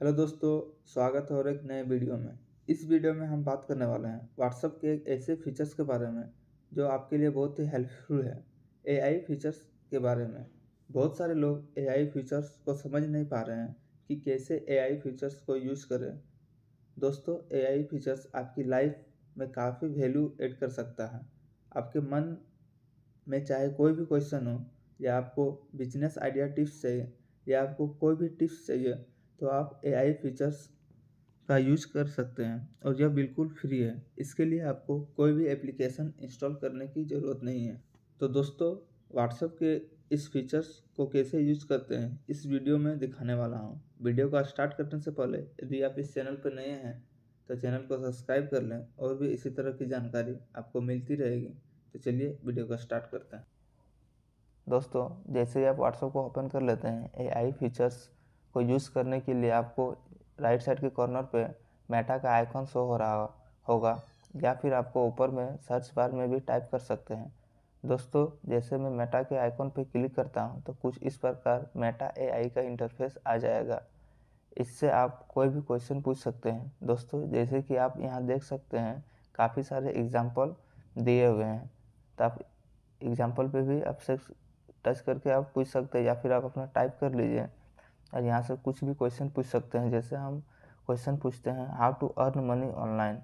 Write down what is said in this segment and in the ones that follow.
hello दोस्तों स्वागत है और एक नए वीडियो में इस वीडियो में हम बात करने वाले हैं व्हाट्सअप के एक ऐसे फीचर्स के बारे में जो आपके लिए बहुत ही हेल्पफुल है एआई फीचर्स के बारे में बहुत सारे लोग एआई फीचर्स को समझ नहीं पा रहे हैं कि कैसे एआई फीचर्स को यूज़ करें दोस्तों एआई फीचर्स आपकी लाइफ में काफ़ी वैल्यू एड कर सकता है आपके मन में चाहे कोई भी क्वेश्चन हो या आपको बिजनेस आइडिया टिप्स चाहिए या आपको कोई भी टिप्स चाहिए तो आप एआई फीचर्स का यूज कर सकते हैं और यह बिल्कुल फ्री है इसके लिए आपको कोई भी एप्लीकेशन इंस्टॉल करने की ज़रूरत नहीं है तो दोस्तों व्हाट्सएप के इस फीचर्स को कैसे यूज करते हैं इस वीडियो में दिखाने वाला हूँ वीडियो का स्टार्ट करने से पहले यदि आप इस चैनल पर नए हैं तो चैनल को सब्सक्राइब कर लें और भी इसी तरह की जानकारी आपको मिलती रहेगी तो चलिए वीडियो का स्टार्ट करते हैं दोस्तों जैसे ही आप व्हाट्सएप को ओपन कर लेते हैं ए आई फीचर्स को यूज़ करने के लिए आपको राइट साइड के कॉर्नर पे मेटा का आइकॉन शो हो रहा होगा या फिर आपको ऊपर में सर्च बार में भी टाइप कर सकते हैं दोस्तों जैसे मैं मेटा के आइकॉन पर क्लिक करता हूँ तो कुछ इस प्रकार मेटा एआई का इंटरफेस आ जाएगा इससे आप कोई भी क्वेश्चन पूछ सकते हैं दोस्तों जैसे कि आप यहाँ देख सकते हैं काफ़ी सारे एग्जाम्पल दिए हुए हैं तो आप एग्जाम्पल पर भी आपसे टच करके आप पूछ सकते हैं या फिर आप अपना टाइप कर लीजिए और यहाँ से कुछ भी क्वेश्चन पूछ सकते हैं जैसे हम क्वेश्चन पूछते हैं how to earn money online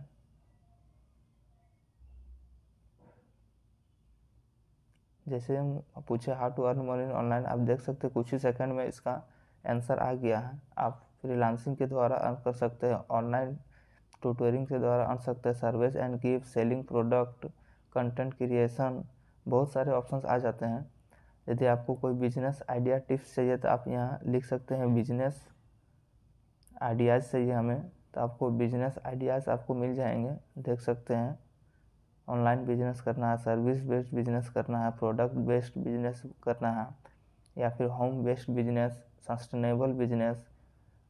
जैसे हम पूछे how to earn money online आप देख सकते हैं कुछ ही सेकंड में इसका आंसर आ गया है आप फ्रीलांसिंग के द्वारा अर्न कर सकते हैं ऑनलाइन ट्यूटोरिंग के द्वारा अर्न सकते हैं service and gift selling product content creation बहुत सारे ऑप्शंस आ जाते हैं यदि आपको कोई बिजनेस आइडिया टिप्स चाहिए तो आप यहाँ लिख सकते हैं बिजनेस आइडियाज़ चाहिए हमें तो आपको बिजनेस आइडियाज़ आपको मिल जाएंगे देख सकते हैं ऑनलाइन बिजनेस करना है सर्विस बेस्ड बिजनेस करना है प्रोडक्ट बेस्ड बिजनेस करना है या फिर home based business sustainable business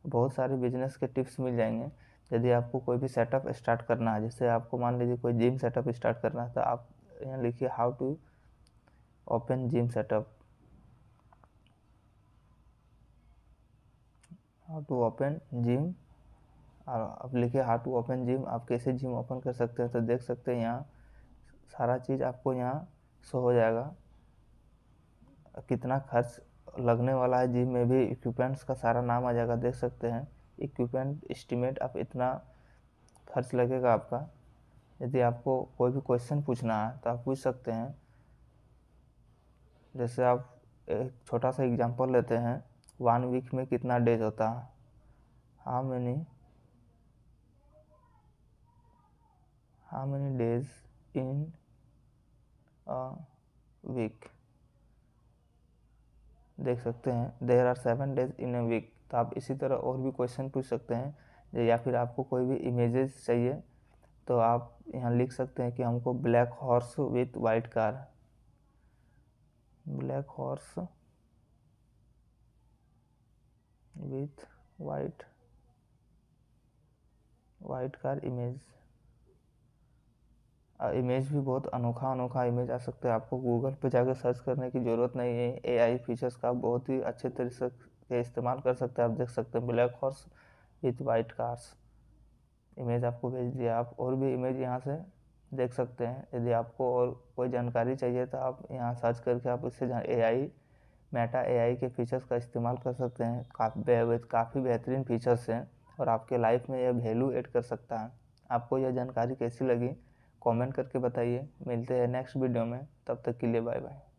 बहुत सारे बिजनेस के टिप्स मिल जाएंगे यदि आपको कोई भी सेटअप स्टार्ट करना है जैसे आपको मान लीजिए कोई जिम सेटअप स्टार्ट करना है तो आप यहाँ लिखिए how to open gym setup how to open gym और आप लिखे हाउ टू ओपन जिम आप कैसे जिम ओपन कर सकते हैं तो देख सकते हैं यहाँ सारा चीज़ आपको यहाँ शो हो जाएगा कितना खर्च लगने वाला है जिम में भी इक्विपमेंट्स का सारा नाम आ जाएगा देख सकते हैं इक्विपमेंट एस्टिमेट आप इतना खर्च लगेगा आपका यदि आपको कोई भी क्वेश्चन पूछना है तो आप पूछ सकते हैं जैसे आप एक छोटा सा एग्जांपल लेते हैं वन वीक में कितना डेज होता है how many how many days in week देख सकते हैं there are seven days in a week तो आप इसी तरह और भी क्वेश्चन पूछ सकते हैं या फिर आपको कोई भी इमेजेस चाहिए तो आप यहाँ लिख सकते हैं कि हमको black horse with white car black horse with white white car image image भी बहुत अनोखा अनोखा इमेज आ सकता है आपको गूगल पे जाकर सर्च करने की ज़रूरत नहीं है एआई फीचर्स का बहुत ही अच्छे तरीके से इस्तेमाल कर सकते हैं आप देख सकते हैं black horse with white cars image आपको भेज दिया आप और भी इमेज यहाँ से देख सकते हैं यदि आपको और कोई जानकारी चाहिए तो आप यहाँ सर्च करके आप इससे ए आई मेटा ए के फीचर्स का इस्तेमाल कर सकते हैं काफ़ी काफ़ी बेहतरीन फीचर्स हैं और आपके लाइफ में यह वैल्यू ऐड कर सकता है आपको यह जानकारी कैसी लगी कमेंट करके बताइए मिलते हैं नेक्स्ट वीडियो में तब तक के लिए बाय बाय